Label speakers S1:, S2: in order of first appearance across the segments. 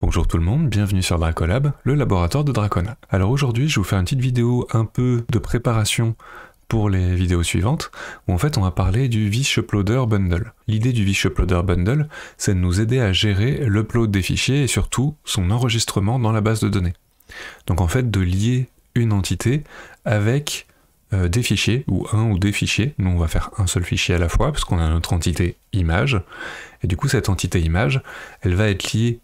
S1: Bonjour tout le monde, bienvenue sur Dracolab, le laboratoire de Dracona. Alors aujourd'hui, je vous fais une petite vidéo un peu de préparation pour les vidéos suivantes, où en fait on va parler du vish-uploader Bundle. L'idée du vish-uploader Bundle, c'est de nous aider à gérer l'upload des fichiers et surtout son enregistrement dans la base de données. Donc en fait de lier une entité avec euh, des fichiers, ou un ou des fichiers, nous on va faire un seul fichier à la fois, parce qu'on a notre entité image, et du coup cette entité image, elle va être liée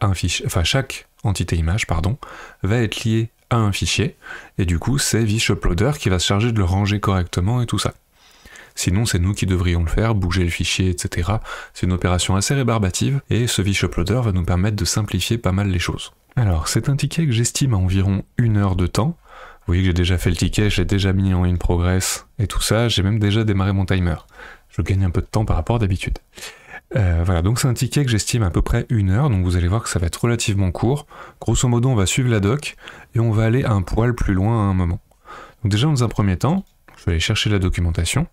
S1: un fichier, enfin chaque entité image, pardon, va être liée à un fichier, et du coup c'est vishuploader qui va se charger de le ranger correctement et tout ça. Sinon, c'est nous qui devrions le faire, bouger le fichier, etc. C'est une opération assez rébarbative, et ce vishuploader va nous permettre de simplifier pas mal les choses. Alors, c'est un ticket que j'estime à environ une heure de temps. Vous voyez que j'ai déjà fait le ticket, j'ai déjà mis en une progress et tout ça, j'ai même déjà démarré mon timer. Je gagne un peu de temps par rapport d'habitude. Euh, voilà, donc c'est un ticket que j'estime à peu près une heure, donc vous allez voir que ça va être relativement court. Grosso modo, on va suivre la doc et on va aller un poil plus loin à un moment. Donc déjà, dans un premier temps, je vais aller chercher la documentation.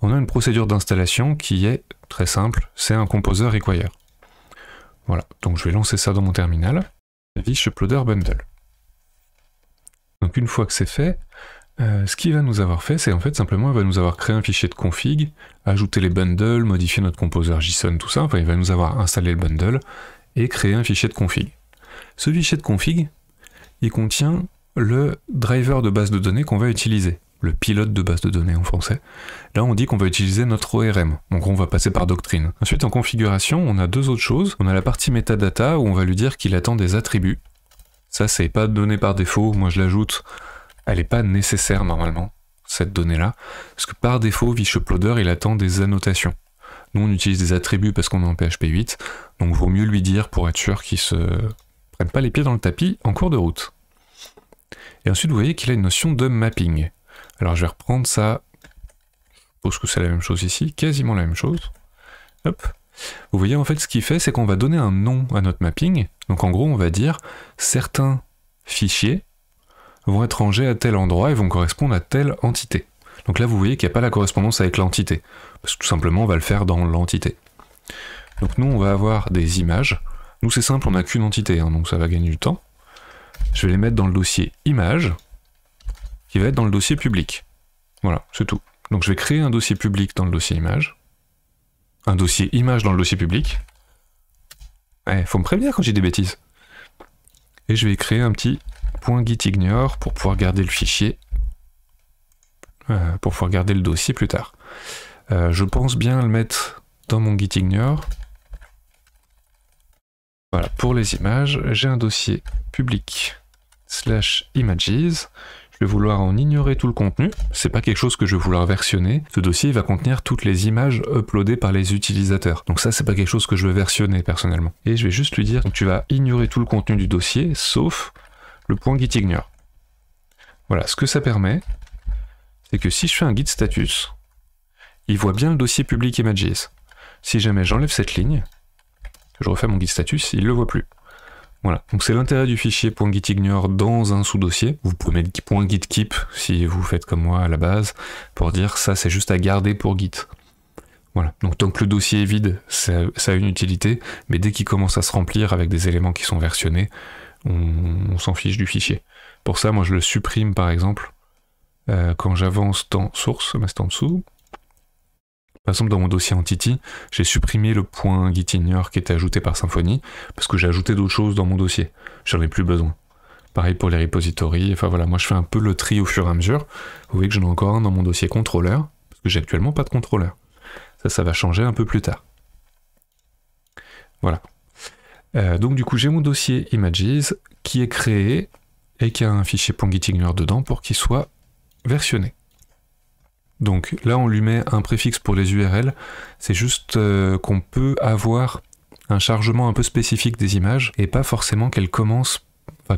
S1: On a une procédure d'installation qui est très simple, c'est un composer require. Voilà, donc je vais lancer ça dans mon terminal. Vish uploader bundle. Donc une fois que c'est fait, euh, ce qu'il va nous avoir fait, c'est en fait simplement, il va nous avoir créé un fichier de config, ajouter les bundles, modifier notre composer JSON, tout ça. Enfin, il va nous avoir installé le bundle et créé un fichier de config. Ce fichier de config, il contient le driver de base de données qu'on va utiliser, le pilote de base de données en français. Là, on dit qu'on va utiliser notre ORM, donc on va passer par doctrine. Ensuite, en configuration, on a deux autres choses. On a la partie metadata où on va lui dire qu'il attend des attributs. Ça, c'est pas donné par défaut, moi je l'ajoute elle n'est pas nécessaire normalement, cette donnée-là, parce que par défaut, Uploader, il attend des annotations. Nous, on utilise des attributs parce qu'on est en PHP 8, donc vaut mieux lui dire pour être sûr qu'il se prenne pas les pieds dans le tapis en cours de route. Et ensuite, vous voyez qu'il a une notion de mapping. Alors, je vais reprendre ça, parce que c'est la même chose ici, quasiment la même chose. Hop. Vous voyez, en fait, ce qu'il fait, c'est qu'on va donner un nom à notre mapping. Donc, en gros, on va dire certains fichiers vont être rangés à tel endroit et vont correspondre à telle entité. Donc là, vous voyez qu'il n'y a pas la correspondance avec l'entité, parce que tout simplement, on va le faire dans l'entité. Donc nous, on va avoir des images. Nous, c'est simple, on n'a qu'une entité, hein, donc ça va gagner du temps. Je vais les mettre dans le dossier images, qui va être dans le dossier public. Voilà, c'est tout. Donc je vais créer un dossier public dans le dossier images, un dossier images dans le dossier public. Il eh, faut me prévenir quand j'ai des bêtises. Et je vais créer un petit .gitignore pour pouvoir garder le fichier, euh, pour pouvoir garder le dossier plus tard. Euh, je pense bien le mettre dans mon gitignore. Voilà, pour les images, j'ai un dossier public slash images. Je vais vouloir en ignorer tout le contenu. C'est pas quelque chose que je vais vouloir versionner. Ce dossier va contenir toutes les images uploadées par les utilisateurs. Donc ça, c'est pas quelque chose que je veux versionner personnellement. Et je vais juste lui dire, tu vas ignorer tout le contenu du dossier, sauf le point git ignore. Voilà, ce que ça permet, c'est que si je fais un git status, il voit bien le dossier public images. Si jamais j'enlève cette ligne, je refais mon git status, il ne le voit plus. Voilà, donc c'est l'intérêt du fichier .gitignore dans un sous-dossier. Vous pouvez mettre .gitkeep si vous faites comme moi à la base, pour dire ça c'est juste à garder pour git. Voilà, donc tant que le dossier est vide, ça a une utilité, mais dès qu'il commence à se remplir avec des éléments qui sont versionnés, on, s'en fiche du fichier. Pour ça, moi je le supprime par exemple euh, quand j'avance dans source, mais c'est en dessous. Par exemple, dans mon dossier Entity, j'ai supprimé le point gitignore qui était ajouté par Symfony parce que j'ai ajouté d'autres choses dans mon dossier. J'en ai plus besoin. Pareil pour les repositories. Enfin voilà, moi je fais un peu le tri au fur et à mesure. Vous voyez que j'en ai encore un dans mon dossier contrôleur parce que j'ai actuellement pas de contrôleur. Ça, ça va changer un peu plus tard. Voilà. Euh, donc du coup, j'ai mon dossier images qui est créé et qui a un fichier .gitignore dedans pour qu'il soit versionné. Donc là, on lui met un préfixe pour les URL. C'est juste euh, qu'on peut avoir un chargement un peu spécifique des images et pas forcément qu'elles commencent, enfin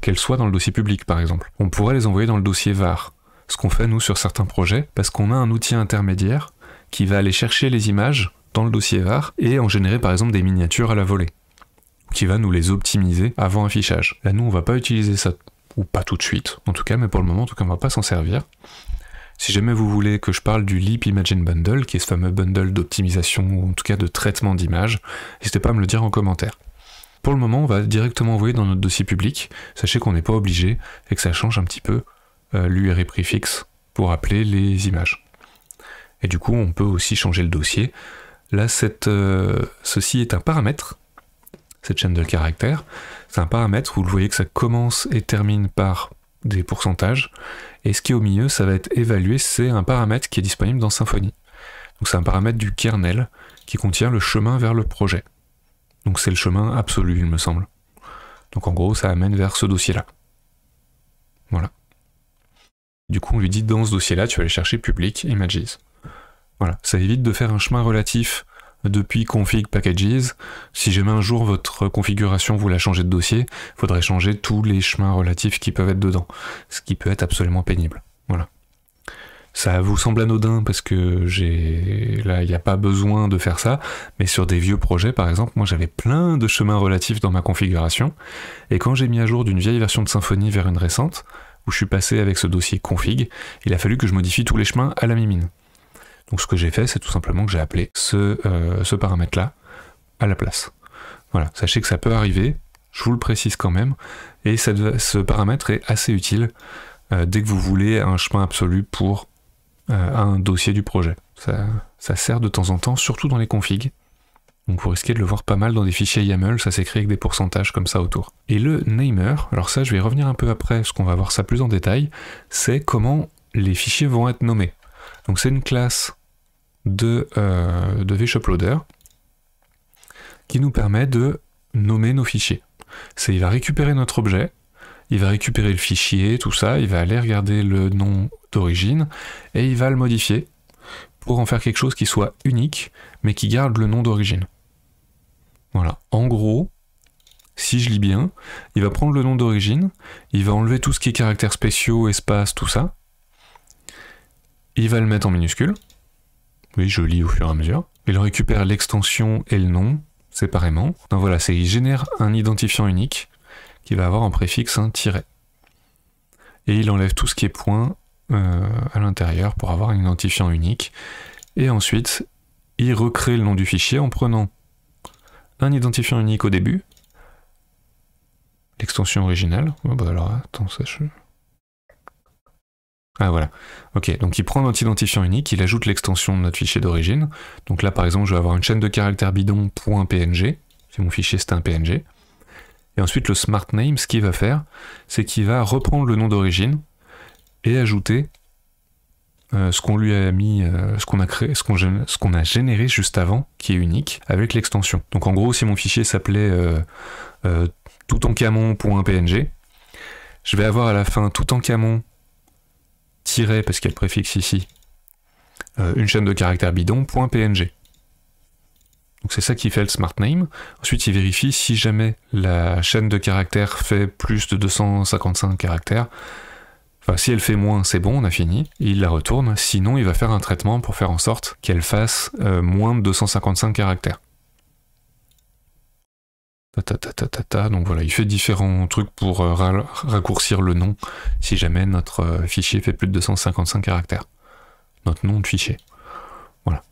S1: qu'elles soient dans le dossier public par exemple. On pourrait les envoyer dans le dossier VAR, ce qu'on fait nous sur certains projets, parce qu'on a un outil intermédiaire qui va aller chercher les images dans le dossier VAR et en générer par exemple des miniatures à la volée qui va nous les optimiser avant affichage. Là, nous, on va pas utiliser ça, ou pas tout de suite, en tout cas, mais pour le moment, en tout cas, on va pas s'en servir. Si jamais vous voulez que je parle du Leap Imagine Bundle, qui est ce fameux bundle d'optimisation, ou en tout cas de traitement d'images, n'hésitez pas à me le dire en commentaire. Pour le moment, on va directement envoyer dans notre dossier public. Sachez qu'on n'est pas obligé et que ça change un petit peu euh, l'URI préfixe pour appeler les images. Et du coup, on peut aussi changer le dossier. Là, cette, euh, ceci est un paramètre cette chaîne de caractères. C'est un paramètre où vous voyez que ça commence et termine par des pourcentages. Et ce qui est au milieu, ça va être évalué, c'est un paramètre qui est disponible dans Symfony. Donc c'est un paramètre du kernel qui contient le chemin vers le projet. Donc c'est le chemin absolu, il me semble. Donc en gros, ça amène vers ce dossier-là. Voilà. Du coup, on lui dit dans ce dossier-là, tu vas aller chercher public images. Voilà, ça évite de faire un chemin relatif depuis config packages. Si jamais un jour votre configuration vous la changez de dossier, il faudrait changer tous les chemins relatifs qui peuvent être dedans, ce qui peut être absolument pénible. Voilà. Ça vous semble anodin parce que j'ai là il n'y a pas besoin de faire ça, mais sur des vieux projets par exemple, moi j'avais plein de chemins relatifs dans ma configuration et quand j'ai mis à jour d'une vieille version de Symfony vers une récente où je suis passé avec ce dossier config, il a fallu que je modifie tous les chemins à la mimine. Donc ce que j'ai fait, c'est tout simplement que j'ai appelé euh, ce, paramètre-là à la place. Voilà, sachez que ça peut arriver, je vous le précise quand même, et ce paramètre est assez utile euh, dès que vous voulez un chemin absolu pour euh, un dossier du projet. Ça, ça sert de temps en temps, surtout dans les configs. Donc vous risquez de le voir pas mal dans des fichiers YAML, ça s'écrit avec des pourcentages comme ça autour. Et le namer, alors ça je vais revenir un peu après, parce qu'on va voir ça plus en détail, c'est comment les fichiers vont être nommés. Donc c'est une classe de, euh, de qui nous permet de nommer nos fichiers. C'est il va récupérer notre objet, il va récupérer le fichier, tout ça, il va aller regarder le nom d'origine et il va le modifier pour en faire quelque chose qui soit unique mais qui garde le nom d'origine. Voilà. En gros, si je lis bien, il va prendre le nom d'origine, il va enlever tout ce qui est caractères spéciaux, espace, tout ça. Il va le mettre en minuscule. Oui, je lis au fur et à mesure. Il récupère l'extension et le nom séparément. Donc voilà, c'est il génère un identifiant unique qui va avoir un préfixe un tiret. Et il enlève tout ce qui est point euh, à l'intérieur pour avoir un identifiant unique. Et ensuite, il recrée le nom du fichier en prenant un identifiant unique au début, l'extension originale. Ah bah alors attends, ça ah voilà. Ok, donc il prend notre identifiant unique, il ajoute l'extension de notre fichier d'origine. Donc là par exemple je vais avoir une chaîne de caractères bidon.png, c'est mon fichier c'est un PNG. Et ensuite le smart name, ce qu'il va faire, c'est qu'il va reprendre le nom d'origine et ajouter euh, ce qu'on lui a mis, euh, ce qu'on a créé, ce qu'on a généré juste avant, qui est unique, avec l'extension. Donc en gros, si mon fichier s'appelait euh, tout en camon.png, je vais avoir à la fin tout en camon parce qu'elle préfixe ici, euh, une chaîne de caractères bidon, .png. Donc c'est ça qui fait le smart name. Ensuite, il vérifie si jamais la chaîne de caractères fait plus de 255 caractères. Enfin, si elle fait moins, c'est bon, on a fini. il la retourne. Sinon, il va faire un traitement pour faire en sorte qu'elle fasse euh, moins de 255 caractères. Donc voilà, il fait différents trucs pour euh, raccourcir le nom si jamais notre euh, fichier fait plus de 255 caractères. Notre nom de fichier. Voilà.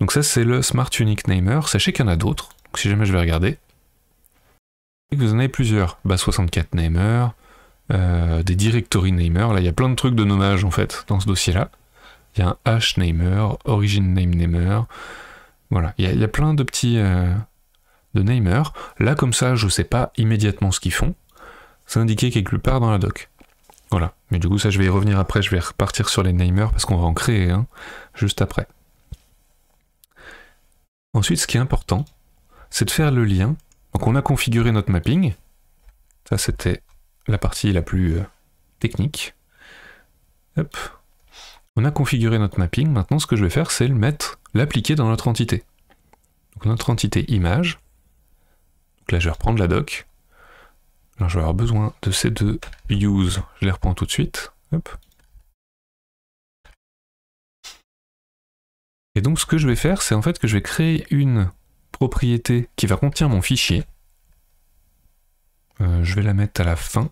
S1: Donc ça c'est le Smart Unique Namer. Sachez qu'il y en a d'autres. si jamais je vais regarder. vous en avez plusieurs. Bah 64 Namer, euh, des Directory Namer. Là il y a plein de trucs de nommage en fait dans ce dossier-là. Il y a un hash namer, origin name namer. Voilà, il y, a, plein de petits de Neymar. Là, comme ça, je sais pas immédiatement ce qu'ils font. C'est indiqué quelque part dans la doc. Voilà. Mais du coup, ça, je vais y revenir après. Je vais repartir sur les Neymar parce qu'on va en créer un juste après. Ensuite, ce qui est important, c'est de faire le lien. Donc, on a configuré notre mapping. Ça, c'était la partie la plus euh, technique. Hop. On a configuré notre mapping. Maintenant, ce que je vais faire, c'est le mettre, l'appliquer dans notre entité. Donc, notre entité image, là, je vais reprendre la doc. Alors, je vais avoir besoin de ces deux use. Je les reprends tout de suite. Et donc, ce que je vais faire, c'est en fait que je vais créer une propriété qui va contenir mon fichier. Euh, je vais la mettre à la fin.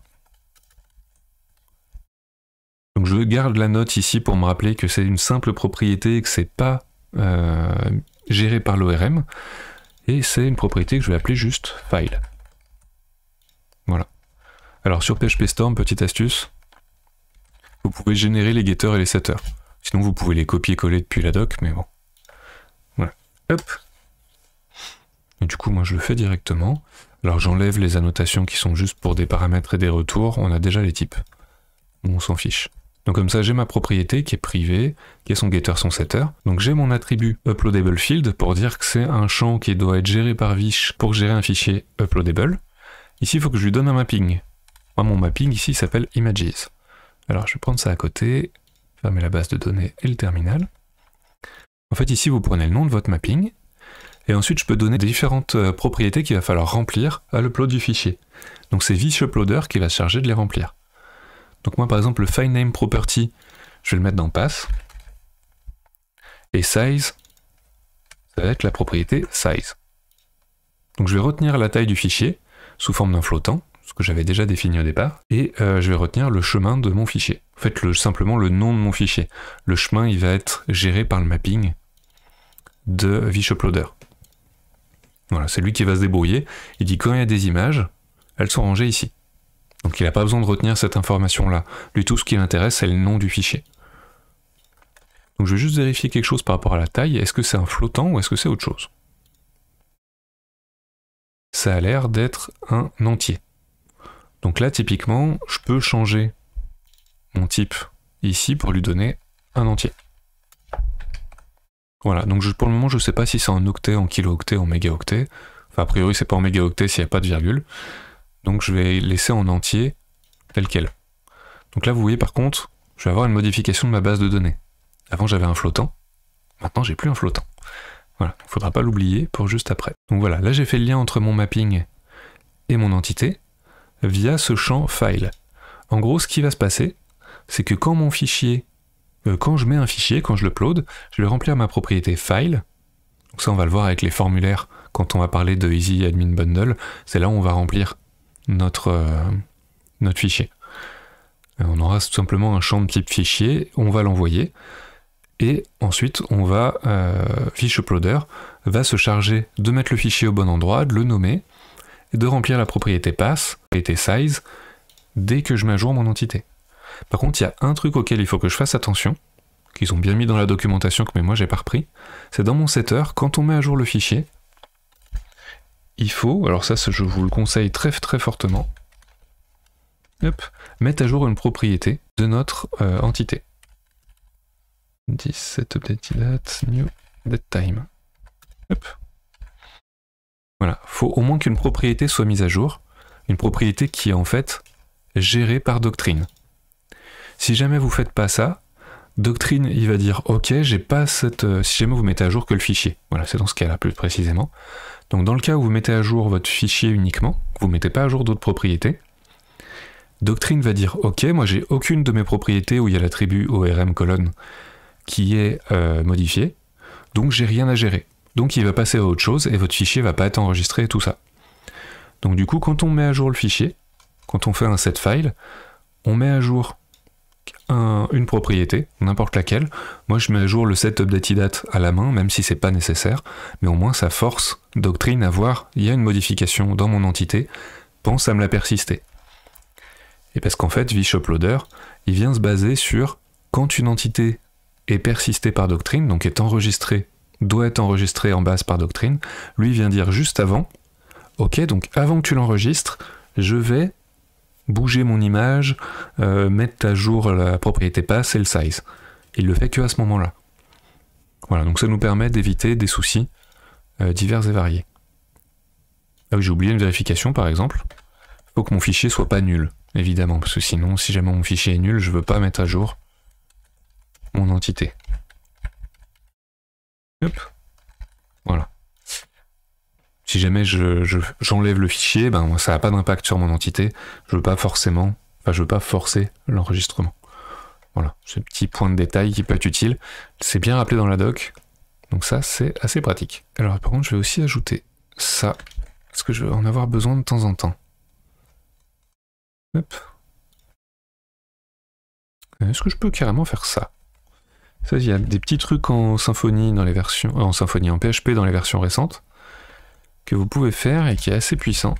S1: Donc je garde la note ici pour me rappeler que c'est une simple propriété et que c'est pas euh, géré par l'ORM et c'est une propriété que je vais appeler juste file. Voilà. Alors sur PHP Storm, petite astuce, vous pouvez générer les getters et les setters. Sinon vous pouvez les copier-coller depuis la doc, mais bon. Voilà. Hop. Et du coup moi je le fais directement. Alors j'enlève les annotations qui sont juste pour des paramètres et des retours, on a déjà les types. On s'en fiche. Donc comme ça, j'ai ma propriété qui est privée, qui est son getter, son setter. Donc j'ai mon attribut uploadable field pour dire que c'est un champ qui doit être géré par Vish pour gérer un fichier uploadable. Ici, il faut que je lui donne un mapping. Moi, mon mapping ici s'appelle images. Alors je vais prendre ça à côté, fermer la base de données et le terminal. En fait, ici, vous prenez le nom de votre mapping, et ensuite, je peux donner différentes euh, propriétés qu'il va falloir remplir à l'upload du fichier. Donc c'est Uploader qui va se charger de les remplir. Donc moi, par exemple, le file name property, je vais le mettre dans pass. Et size, ça va être la propriété size. Donc je vais retenir la taille du fichier sous forme d'un flottant, ce que j'avais déjà défini au départ, et euh, je vais retenir le chemin de mon fichier. En fait, le, simplement le nom de mon fichier. Le chemin, il va être géré par le mapping de VishUploader. Voilà, c'est lui qui va se débrouiller. Il dit quand il y a des images, elles sont rangées ici. Donc il n'a pas besoin de retenir cette information-là. Lui, tout ce qui l'intéresse, c'est le nom du fichier. Donc je vais juste vérifier quelque chose par rapport à la taille. Est-ce que c'est un flottant ou est-ce que c'est autre chose Ça a l'air d'être un entier. Donc là, typiquement, je peux changer mon type ici pour lui donner un entier. Voilà, donc pour le moment, je ne sais pas si c'est en octet, en kilo-octet, en mégaoctet. Enfin, a priori, c'est pas en mégaoctet s'il n'y a pas de virgule. Donc je vais laisser en entier tel quel. Donc là, vous voyez par contre, je vais avoir une modification de ma base de données. Avant, j'avais un flottant. Maintenant, j'ai plus un flottant. Voilà, il faudra pas l'oublier pour juste après. Donc voilà, là j'ai fait le lien entre mon mapping et mon entité via ce champ file. En gros, ce qui va se passer, c'est que quand mon fichier, euh, quand je mets un fichier, quand je le l'upload, je vais remplir ma propriété file. Donc ça, on va le voir avec les formulaires quand on va parler de Easy Admin Bundle. C'est là où on va remplir notre, euh, notre fichier. Euh, on aura tout simplement un champ de type fichier, on va l'envoyer, et ensuite on va, euh, uploader va se charger de mettre le fichier au bon endroit, de le nommer, et de remplir la propriété pass, et size, dès que je mets à jour mon entité. Par contre, il y a un truc auquel il faut que je fasse attention, qu'ils ont bien mis dans la documentation que mais moi j'ai pas repris, c'est dans mon setter, quand on met à jour le fichier, il faut, alors ça je vous le conseille très très fortement, mettre à jour une propriété de notre euh, entité. 17 update date new date time. Voilà, faut au moins qu'une propriété soit mise à jour, une propriété qui est en fait gérée par doctrine. Si jamais vous ne faites pas ça, Doctrine, il va dire ok, j'ai pas cette. Euh, si jamais vous mettez à jour que le fichier. Voilà, c'est dans ce cas-là plus précisément. Donc dans le cas où vous mettez à jour votre fichier uniquement, vous ne mettez pas à jour d'autres propriétés, Doctrine va dire ok, moi j'ai aucune de mes propriétés où il y a l'attribut ORM colonne qui est modifié, euh, modifiée, donc j'ai rien à gérer. Donc il va passer à autre chose et votre fichier va pas être enregistré et tout ça. Donc du coup, quand on met à jour le fichier, quand on fait un set file, on met à jour une propriété, n'importe laquelle. Moi, je mets à jour le set date à la main, même si c'est pas nécessaire, mais au moins ça force Doctrine à voir, il y a une modification dans mon entité, pense à me la persister. Et parce qu'en fait, vShopLoader, il vient se baser sur quand une entité est persistée par Doctrine, donc est enregistrée, doit être enregistrée en base par Doctrine, lui vient dire juste avant, ok, donc avant que tu l'enregistres, je vais bouger mon image, euh, mettre à jour la propriété pass et le size. Il le fait que à ce moment-là. Voilà, donc ça nous permet d'éviter des soucis euh, divers et variés. Ah oui, j'ai oublié une vérification par exemple. Il faut que mon fichier soit pas nul, évidemment, parce que sinon, si jamais mon fichier est nul, je veux pas mettre à jour mon entité. Hop jamais j'enlève je, j'enlève le fichier, ben, ça n'a pas d'impact sur mon entité. Je veux pas forcément, enfin, je veux pas forcer l'enregistrement. Voilà, ce petit point de détail qui peut être utile. C'est bien rappelé dans la doc. Donc ça, c'est assez pratique. Alors par contre, je vais aussi ajouter ça. Parce que je vais en avoir besoin de temps en temps. Est-ce que je peux carrément faire ça il y a des petits trucs en symphonie dans les versions, en symphonie en PHP dans les versions récentes que vous pouvez faire et qui est assez puissant.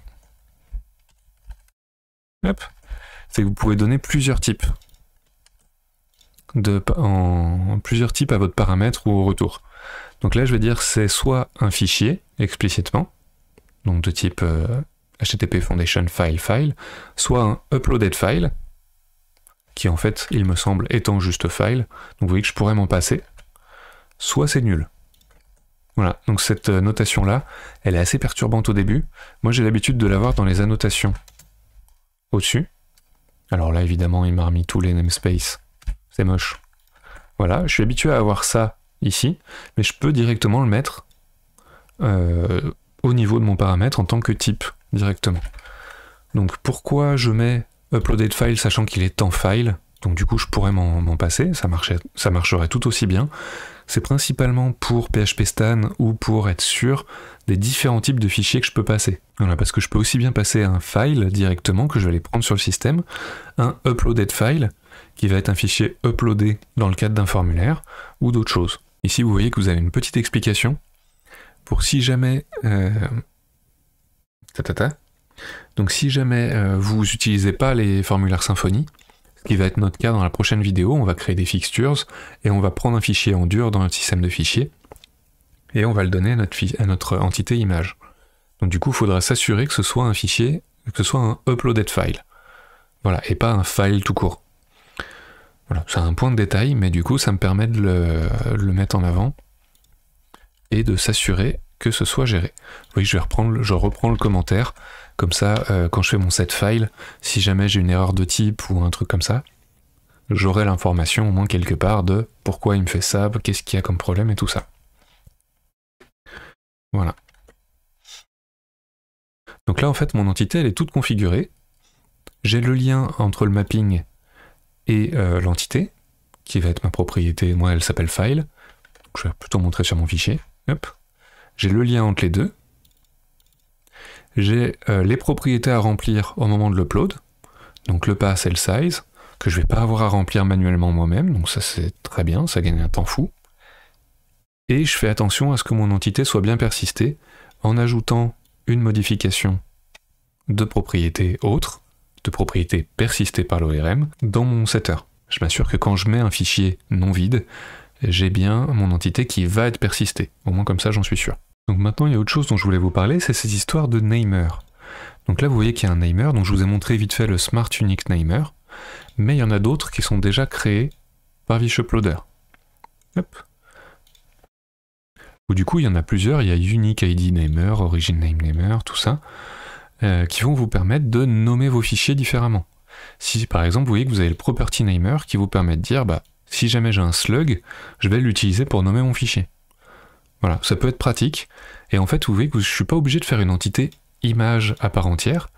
S1: C'est que vous pouvez donner plusieurs types. De, plusieurs types à votre paramètre ou au retour. Donc là, je vais dire c'est soit un fichier explicitement, donc de type HTTP euh, Foundation File File, soit un Uploaded File, qui en fait, il me semble, étant juste file, donc vous voyez que je pourrais m'en passer, soit c'est nul. Voilà, donc cette euh, notation-là, elle est assez perturbante au début. Moi, j'ai l'habitude de l'avoir dans les annotations. Au-dessus. Alors là, évidemment, il m'a remis tous les namespaces. C'est moche. Voilà, je suis habitué à avoir ça ici, mais je peux directement le mettre euh, au niveau de mon paramètre en tant que type, directement. Donc pourquoi je mets uploaded file sachant qu'il est en file donc du coup, je pourrais m'en passer, ça, ça marcherait tout aussi bien. C'est principalement pour PHP Stan ou pour être sûr des différents types de fichiers que je peux passer. Voilà, parce que je peux aussi bien passer un file directement que je vais aller prendre sur le système, un uploaded file qui va être un fichier uploadé dans le cadre d'un formulaire ou d'autres choses. Ici, vous voyez que vous avez une petite explication pour si jamais. Euh, Donc si jamais euh, vous n'utilisez pas les formulaires Symfony, qui va être notre cas dans la prochaine vidéo. On va créer des fixtures et on va prendre un fichier en dur dans notre système de fichiers et on va le donner à notre, à notre entité image. Donc du coup, il faudra s'assurer que ce soit un fichier, que ce soit un uploaded file. Voilà, et pas un file tout court. Voilà, c'est un point de détail, mais du coup, ça me permet de le, mettre en avant et de s'assurer que ce soit géré. oui je, vais reprendre, je reprends le commentaire. Comme ça, euh, quand je fais mon set file, si jamais j'ai une erreur de type ou un truc comme ça, j'aurai l'information au moins quelque part de pourquoi il me fait ça, qu'est-ce qu'il y a comme problème et tout ça. Voilà. Donc là, en fait, mon entité, elle est toute configurée. J'ai le lien entre le mapping et euh, l'entité, qui va être ma propriété. Moi, elle s'appelle file. je vais plutôt montrer sur mon fichier. J'ai le lien entre les deux, j'ai euh, les propriétés à remplir au moment de l'upload, donc le pass et le size, que je ne vais pas avoir à remplir manuellement moi-même, donc ça c'est très bien, ça gagne un temps fou. Et je fais attention à ce que mon entité soit bien persistée en ajoutant une modification de propriété autre, de propriété persistée par l'ORM, dans mon setter. Je m'assure que quand je mets un fichier non vide, j'ai bien mon entité qui va être persistée. Au moins comme ça j'en suis sûr. Donc maintenant, il y a autre chose dont je voulais vous parler, c'est ces histoires de namer. Donc là, vous voyez qu'il y a un namer, donc je vous ai montré vite fait le Smart Unique Namer, mais il y en a d'autres qui sont déjà créés par Vishuploader. Hop. Ou du coup, il y en a plusieurs, il y a Unique ID Namer, Origin Name Namer, tout ça, euh, qui vont vous permettre de nommer vos fichiers différemment. Si par exemple, vous voyez que vous avez le Property Namer qui vous permet de dire, bah, si jamais j'ai un slug, je vais l'utiliser pour nommer mon fichier. Voilà, ça peut être pratique. Et en fait, vous voyez que je ne suis pas obligé de faire une entité image à part entière.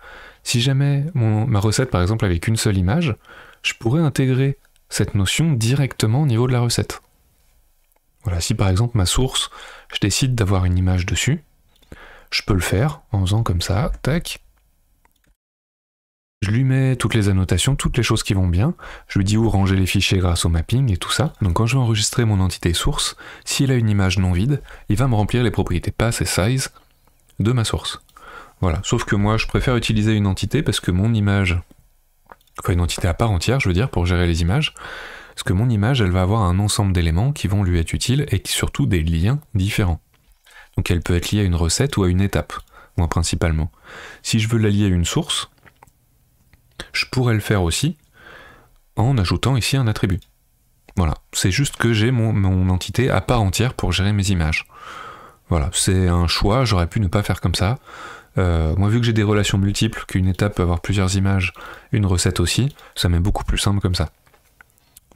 S1: Si jamais ma recette, par exemple, avait qu'une seule image, je pourrais intégrer cette notion directement au niveau de la recette. Voilà, si par exemple ma source, je décide d'avoir une image dessus, je peux le faire en faisant comme ça, tac, lui mets toutes les annotations, toutes les choses qui vont bien, je lui dis où ranger les fichiers grâce au mapping et tout ça. Donc quand je vais enregistrer mon entité source, s'il a une image non vide, il va me remplir les propriétés pass et size de ma source. Voilà, sauf que moi je préfère utiliser une entité parce que mon image, enfin une entité à part entière je veux dire pour gérer les images, parce que mon image elle va avoir un ensemble d'éléments qui vont lui être utiles et qui surtout des liens différents. Donc elle peut être liée à une recette ou à une étape, moi principalement. Si je veux la lier à une source, je pourrais le faire aussi en ajoutant ici un attribut. Voilà, c'est juste que j'ai mon, entité à part entière pour gérer mes images. Voilà, c'est un choix, j'aurais pu ne pas faire comme ça. Euh, moi, vu que j'ai des relations multiples, qu'une étape peut avoir plusieurs images, une recette aussi, ça m'est beaucoup plus simple comme ça.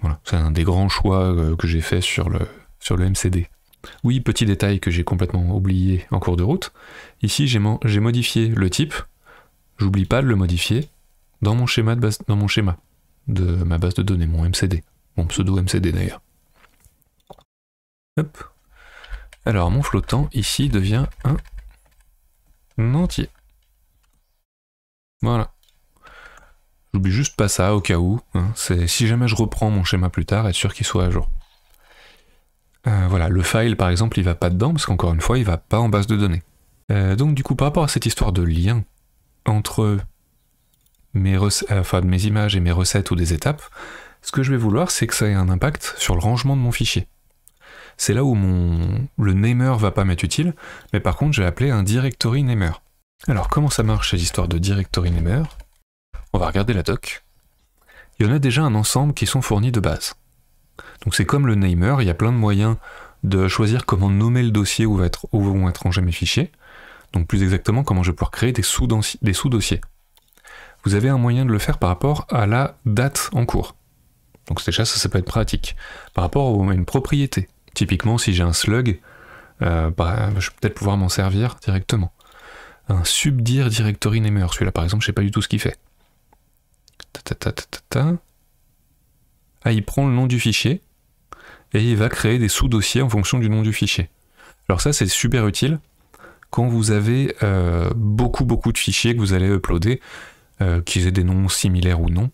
S1: Voilà, c'est un des grands choix euh, que j'ai fait sur le, sur le MCD. Oui, petit détail que j'ai complètement oublié en cours de route. Ici, j'ai modifié le type. J'oublie pas de le modifier dans mon schéma de base, dans mon schéma de ma base de données, mon MCD, mon pseudo MCD d'ailleurs. Alors mon flottant ici devient un entier. Voilà. J'oublie juste pas ça au cas où. Hein. C'est si jamais je reprends mon schéma plus tard, être sûr qu'il soit à jour. Euh, voilà, le file par exemple, il va pas dedans parce qu'encore une fois, il va pas en base de données. Euh, donc du coup, par rapport à cette histoire de lien entre mes, de mes images et mes recettes ou des étapes, ce que je vais vouloir, c'est que ça ait un impact sur le rangement de mon fichier. C'est là où mon, le namer va pas m'être utile, mais par contre, je vais appeler un directory namer. Alors, comment ça marche cette histoire de directory namer On va regarder la doc. Il y en a déjà un ensemble qui sont fournis de base. Donc, c'est comme le namer, il y a plein de moyens de choisir comment nommer le dossier où, vont être rangés mes fichiers. Donc, plus exactement, comment je vais pouvoir créer des sous-dossiers. sous dossiers vous avez un moyen de le faire par rapport à la date en cours. Donc déjà, ça, ça peut être pratique. Par rapport à une propriété, typiquement si j'ai un slug, euh, bah, je vais peut-être pouvoir m'en servir directement. Un subdire directory nameur celui-là par exemple, je sais pas du tout ce qu'il fait. Ta -ta -ta ah, il prend le nom du fichier et il va créer des sous-dossiers en fonction du nom du fichier. Alors ça, c'est super utile quand vous avez euh, beaucoup beaucoup de fichiers que vous allez uploader euh, qu'ils aient des noms similaires ou non,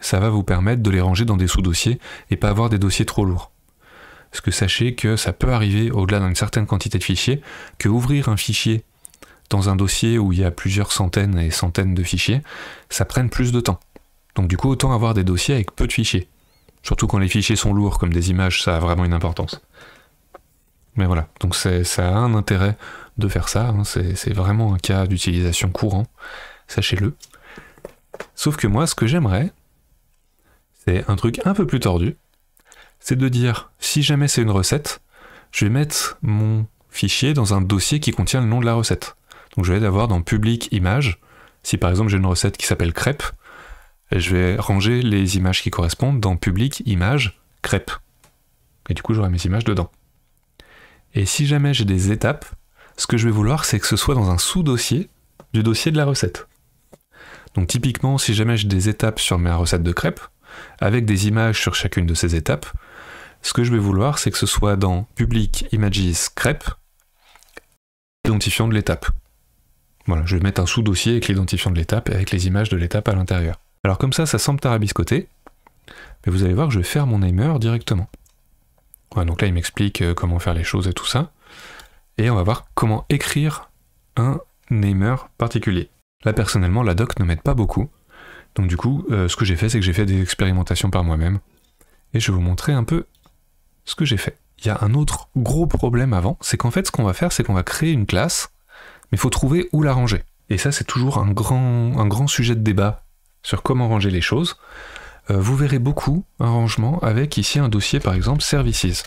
S1: ça va vous permettre de les ranger dans des sous-dossiers et pas avoir des dossiers trop lourds. Parce que sachez que ça peut arriver au-delà d'une certaine quantité de fichiers que ouvrir un fichier dans un dossier où il y a plusieurs centaines et centaines de fichiers, ça prenne plus de temps. Donc du coup, autant avoir des dossiers avec peu de fichiers. Surtout quand les fichiers sont lourds comme des images, ça a vraiment une importance. Mais voilà, donc ça a un intérêt de faire ça, hein. c'est vraiment un cas d'utilisation courant, sachez-le. Sauf que moi, ce que j'aimerais, c'est un truc un peu plus tordu. C'est de dire, si jamais c'est une recette, je vais mettre mon fichier dans un dossier qui contient le nom de la recette. Donc je vais d'avoir dans public image, Si par exemple j'ai une recette qui s'appelle crêpe, je vais ranger les images qui correspondent dans public image crêpe. Et du coup j'aurai mes images dedans. Et si jamais j'ai des étapes, ce que je vais vouloir c'est que ce soit dans un sous-dossier du dossier de la recette. Donc typiquement, si jamais j'ai des étapes sur ma recette de crêpes, avec des images sur chacune de ces étapes, ce que je vais vouloir, c'est que ce soit dans Public Images Crêpes, identifiant de l'étape. Voilà, je vais mettre un sous-dossier avec l'identifiant de l'étape et avec les images de l'étape à l'intérieur. Alors comme ça, ça semble tarabiscoté, mais vous allez voir, que je vais faire mon aimer directement. donc là, il m'explique euh, comment faire les choses et tout ça. Et on va voir comment écrire un namer particulier. Là, personnellement, la doc ne m'aide pas beaucoup. Donc du coup, euh, ce que j'ai fait, c'est que j'ai fait des expérimentations par moi-même. Et je vais vous montrer un peu ce que j'ai fait. Il y a un autre gros problème avant, c'est qu'en fait, ce qu'on va faire, c'est qu'on va créer une classe, mais il faut trouver où la ranger. Et ça, c'est toujours un grand, un grand sujet de débat sur comment ranger les choses. Euh, vous verrez beaucoup un rangement avec ici un dossier, par exemple, services.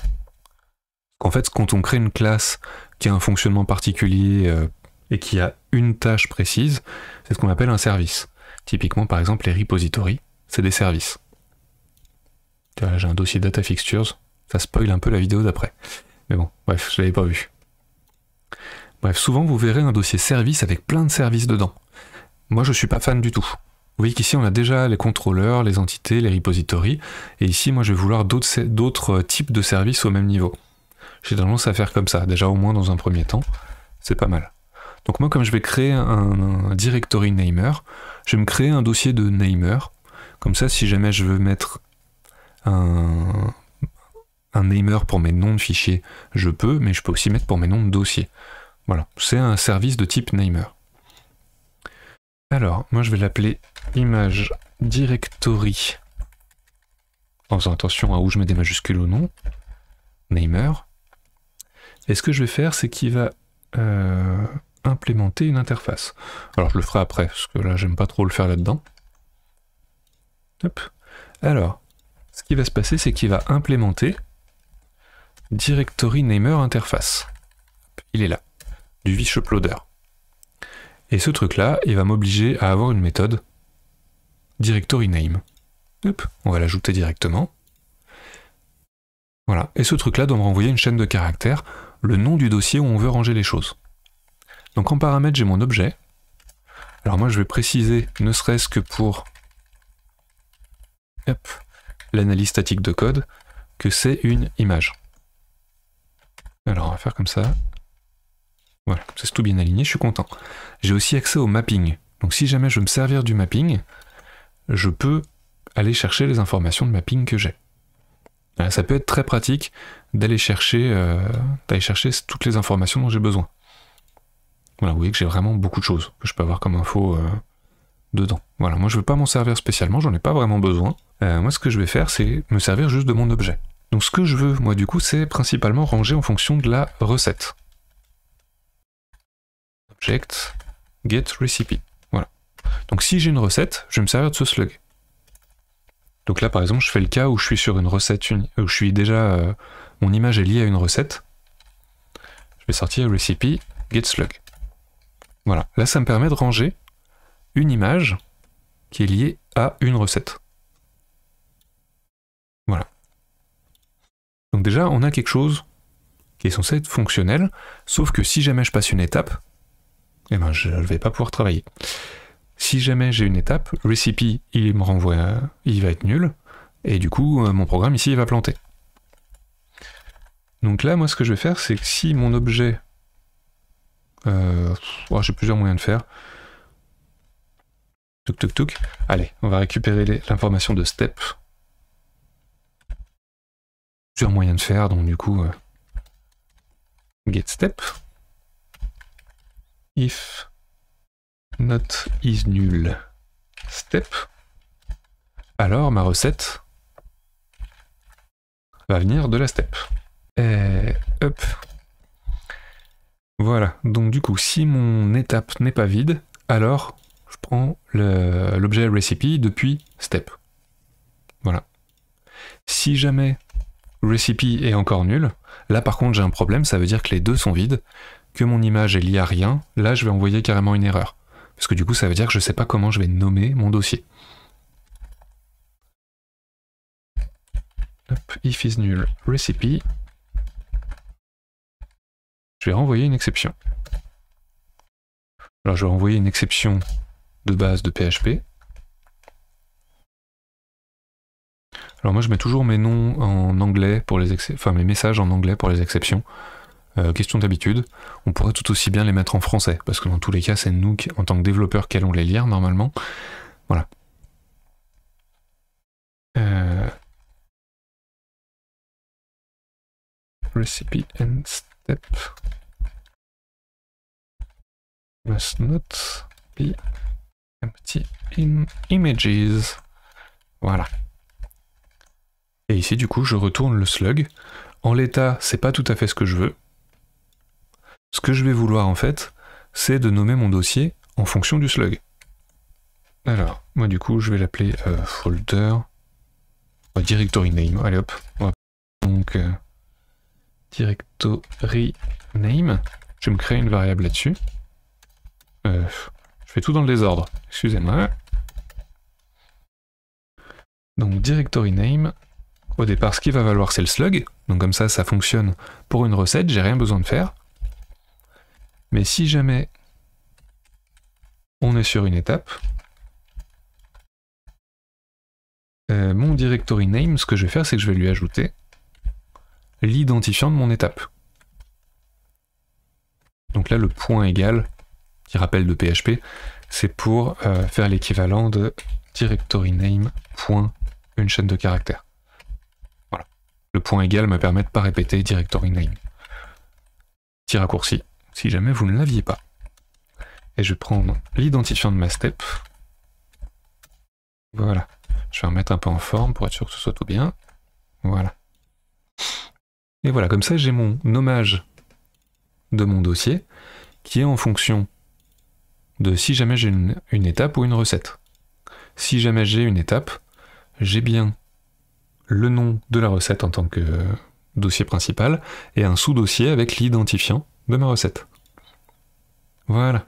S1: En fait, quand on crée une classe qui a un fonctionnement particulier, euh, et qui a une tâche précise, c'est ce qu'on appelle un service. Typiquement, par exemple, les repositories, c'est des services. J'ai un dossier data fixtures, ça spoil un peu la vidéo d'après. Mais bon, bref, je ne l'avais pas vu. Bref, souvent vous verrez un dossier service avec plein de services dedans. Moi je suis pas fan du tout. Vous voyez qu'ici on a déjà les contrôleurs, les entités, les repositories, et ici moi je vais vouloir d'autres types de services au même niveau. J'ai tendance à faire comme ça, déjà au moins dans un premier temps, c'est pas mal. Donc moi, comme je vais créer un, directory namer, je vais me créer un dossier de namer. Comme ça, si jamais je veux mettre un, un namer pour mes noms de fichiers, je peux, mais je peux aussi mettre pour mes noms de dossiers. Voilà, c'est un service de type namer. Alors, moi je vais l'appeler image directory, en faisant attention à où je mets des majuscules au nom. namer. Et ce que je vais faire, c'est qu'il va euh, implémenter une interface. Alors je le ferai après, parce que là j'aime pas trop le faire là-dedans. Alors, ce qui va se passer, c'est qu'il va implémenter directory interface. Il est là, du vishuploader. Et ce truc-là, il va m'obliger à avoir une méthode directory name. Hop, on va l'ajouter directement. Voilà, et ce truc-là doit me renvoyer une chaîne de caractères, le nom du dossier où on veut ranger les choses. Donc en paramètres, j'ai mon objet. Alors moi, je vais préciser, ne serait-ce que pour l'analyse statique de code, que c'est une image. Alors on va faire comme ça. Voilà, c'est tout bien aligné, je suis content. J'ai aussi accès au mapping. Donc si jamais je veux me servir du mapping, je peux aller chercher les informations de mapping que j'ai. Ça peut être très pratique euh, d'aller chercher toutes les informations dont j'ai besoin. Voilà, vous voyez que j'ai vraiment beaucoup de choses que je peux avoir comme info euh, dedans. Voilà, moi je ne veux pas m'en servir spécialement, j'en ai pas vraiment besoin. Euh, moi ce que je vais faire, c'est me servir juste de mon objet. Donc ce que je veux, moi du coup, c'est principalement ranger en fonction de la recette. Object get recipe. Voilà. Donc si j'ai une recette, je vais me servir de ce slug. Donc là par exemple, je fais le cas où je suis sur une recette, une... où je suis déjà, euh, mon image est liée à une recette. Je vais sortir recipe get slug. Voilà. Là, ça me permet de ranger une image qui est liée à une recette. Voilà. Donc déjà, on a quelque chose qui est censé être fonctionnel, sauf que si jamais je passe une étape, eh ben, je ne vais pas pouvoir travailler. Si jamais j'ai une étape, recipe, il me renvoie, il va être nul, et du coup, euh, mon programme ici, il va planter. Donc là, moi, ce que je vais faire, c'est que si mon objet euh, j'ai plusieurs moyens de faire. Tuk tuk tuk. Allez, on va récupérer l'information de step. Plusieurs moyens de faire, donc du coup, euh, get step. If not is null step, alors ma recette va venir de la step. Et up voilà, donc du coup, si mon étape n'est pas vide, alors je prends l'objet recipe depuis step. Voilà. Si jamais recipe est encore nul, là par contre j'ai un problème, ça veut dire que les deux sont vides, que mon image est liée à rien, là je vais envoyer carrément une erreur. Parce que du coup ça veut dire que je ne sais pas comment je vais nommer mon dossier. Hop, if is nul, recipe, je vais renvoyer une exception. Alors je vais renvoyer une exception de base de PHP. Alors moi je mets toujours mes noms en anglais pour les enfin mes messages en anglais pour les exceptions. Euh, question d'habitude, on pourrait tout aussi bien les mettre en français, parce que dans tous les cas c'est nous en tant que développeurs qui les lire normalement. Voilà. Euh, Recipe must not be empty in images. Voilà. Et ici, du coup, je retourne le slug. En l'état, c'est pas tout à fait ce que je veux. Ce que je vais vouloir, en fait, c'est de nommer mon dossier en fonction du slug. Alors, moi, du coup, je vais l'appeler euh, folder euh, directory name. Allez hop. Donc, euh, directory name. Je vais me créer une variable là-dessus. Euh, je fais tout dans le désordre, excusez-moi. Donc directory name, au départ ce qui va valoir c'est le slug, donc comme ça ça fonctionne pour une recette, j'ai rien besoin de faire. Mais si jamais on est sur une étape, euh, mon directory name, ce que je vais faire c'est que je vais lui ajouter l'identifiant de mon étape. Donc là, le point égal, qui rappelle de PHP, c'est pour euh, faire l'équivalent de directory name point une chaîne de caractères. Voilà. Le point égal me permet de pas répéter directory name. Petit raccourci, si jamais vous ne l'aviez pas. Et je vais prendre l'identifiant de ma step. Voilà. Je vais remettre un peu en forme pour être sûr que ce soit tout bien. Voilà. Et voilà, comme ça j'ai mon nommage de mon dossier qui est en fonction de si jamais j'ai une, étape ou une recette. Si jamais j'ai une étape, j'ai bien le nom de la recette en tant que dossier principal et un sous-dossier avec l'identifiant de ma recette. Voilà.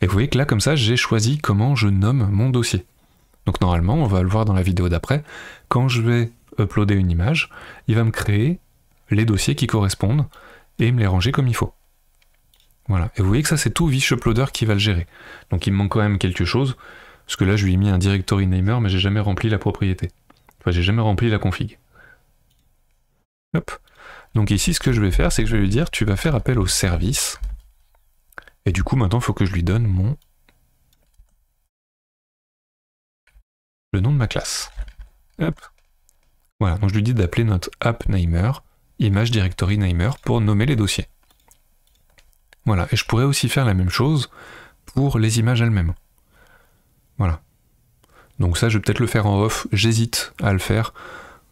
S1: Et vous voyez que là, comme ça, j'ai choisi comment je nomme mon dossier. Donc normalement, on va le voir dans la vidéo d'après, quand je vais uploader une image, il va me créer les dossiers qui correspondent et me les ranger comme il faut. Voilà. Et vous voyez que ça, c'est tout Vishuploader qui va le gérer. Donc il me manque quand même quelque chose, parce que là, je lui ai mis un directory namer, mais j'ai jamais rempli la propriété. Enfin, j'ai jamais rempli la config. Hop. Donc ici, ce que je vais faire, c'est que je vais lui dire, tu vas faire appel au service. Et du coup, maintenant, il faut que je lui donne mon... le nom de ma classe. Hop. Voilà, donc je lui dis d'appeler notre app namer Image Directory Namer pour nommer les dossiers. Voilà, et je pourrais aussi faire la même chose pour les images elles-mêmes. Voilà. Donc ça, je vais peut-être le faire en off, j'hésite à le faire,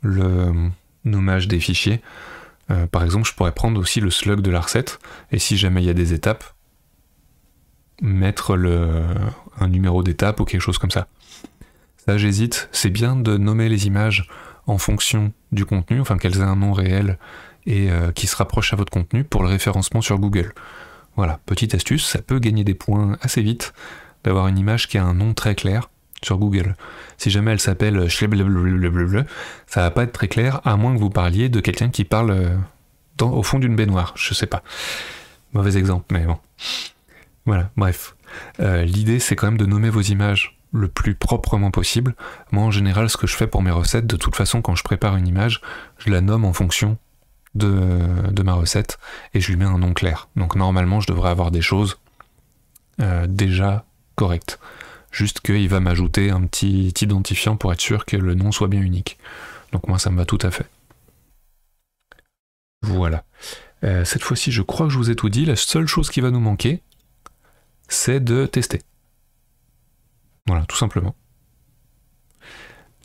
S1: le nommage des fichiers. Euh, par exemple, je pourrais prendre aussi le slug de la recette, et si jamais il y a des étapes, mettre le, un numéro d'étape ou quelque chose comme ça. Ça, j'hésite, c'est bien de nommer les images en fonction du contenu, enfin qu'elles aient un nom réel et euh, qui se rapproche à votre contenu pour le référencement sur Google. Voilà, petite astuce, ça peut gagner des points assez vite d'avoir une image qui a un nom très clair sur Google. Si jamais elle s'appelle euh, ça va pas être très clair, à moins que vous parliez de quelqu'un qui parle euh, au fond d'une baignoire, je sais pas. Mauvais exemple, mais bon. Voilà, bref. L'idée, c'est quand même de nommer vos images le plus proprement possible. Moi, en général, ce que je fais pour mes recettes, de toute façon, quand je prépare une image, je la nomme en fonction de, ma recette et je lui mets un nom clair. Donc normalement, je devrais avoir des choses euh, déjà correctes. Juste qu'il va m'ajouter un petit identifiant pour être sûr que le nom soit bien unique. Donc moi, ça me va tout à fait. Voilà. Euh, cette fois-ci, je crois que je vous ai tout dit. La seule chose qui va nous manquer, c'est de tester. Voilà, tout simplement.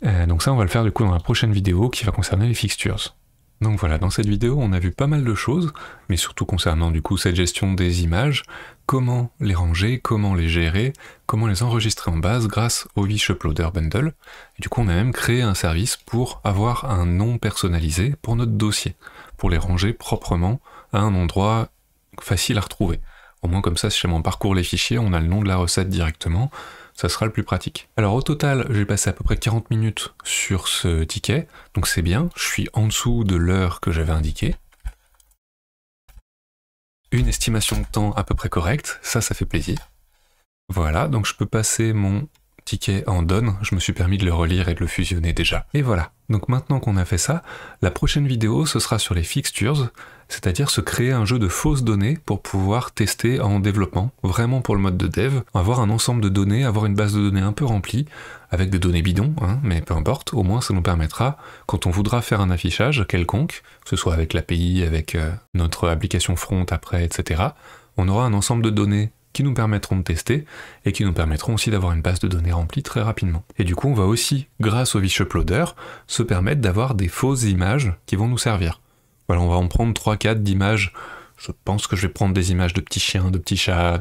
S1: Euh, donc ça, on va le faire du coup dans la prochaine vidéo qui va concerner les fixtures. Donc voilà, dans cette vidéo, on a vu pas mal de choses, mais surtout concernant du coup cette gestion des images, comment les ranger, comment les gérer, comment les enregistrer en base grâce au Wish Uploader Bundle. Et du coup, on a même créé un service pour avoir un nom personnalisé pour notre dossier, pour les ranger proprement à un endroit facile à retrouver. Au moins comme ça, si je m'en parcours les fichiers, on a le nom de la recette directement, ça sera le plus pratique. Alors au total, j'ai passé à peu près 40 minutes sur ce ticket, donc c'est bien, je suis en dessous de l'heure que j'avais indiquée. Une estimation de temps à peu près correcte, ça, ça fait plaisir. Voilà, donc je peux passer mon en donne, je me suis permis de le relire et de le fusionner déjà. Et voilà, donc maintenant qu'on a fait ça, la prochaine vidéo ce sera sur les fixtures, c'est-à-dire se créer un jeu de fausses données pour pouvoir tester en développement, vraiment pour le mode de dev, avoir un ensemble de données, avoir une base de données un peu remplie, avec des données bidons, hein, mais peu importe, au moins ça nous permettra, quand on voudra faire un affichage quelconque, que ce soit avec l'API, avec euh, notre application front après, etc., on aura un ensemble de données qui nous permettront de tester et qui nous permettront aussi d'avoir une base de données remplie très rapidement. Et du coup, on va aussi, grâce au Vish se permettre d'avoir des fausses images qui vont nous servir. Voilà, on va en prendre 3-4 d'images. Je pense que je vais prendre des images de petits chiens, de petits chats,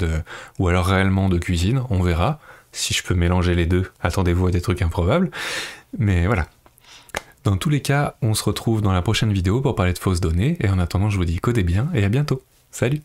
S1: ou alors réellement de cuisine, on verra. Si je peux mélanger les deux, attendez-vous à des trucs improbables. Mais voilà. Dans tous les cas, on se retrouve dans la prochaine vidéo pour parler de fausses données, et en attendant, je vous dis codez bien, et à bientôt. Salut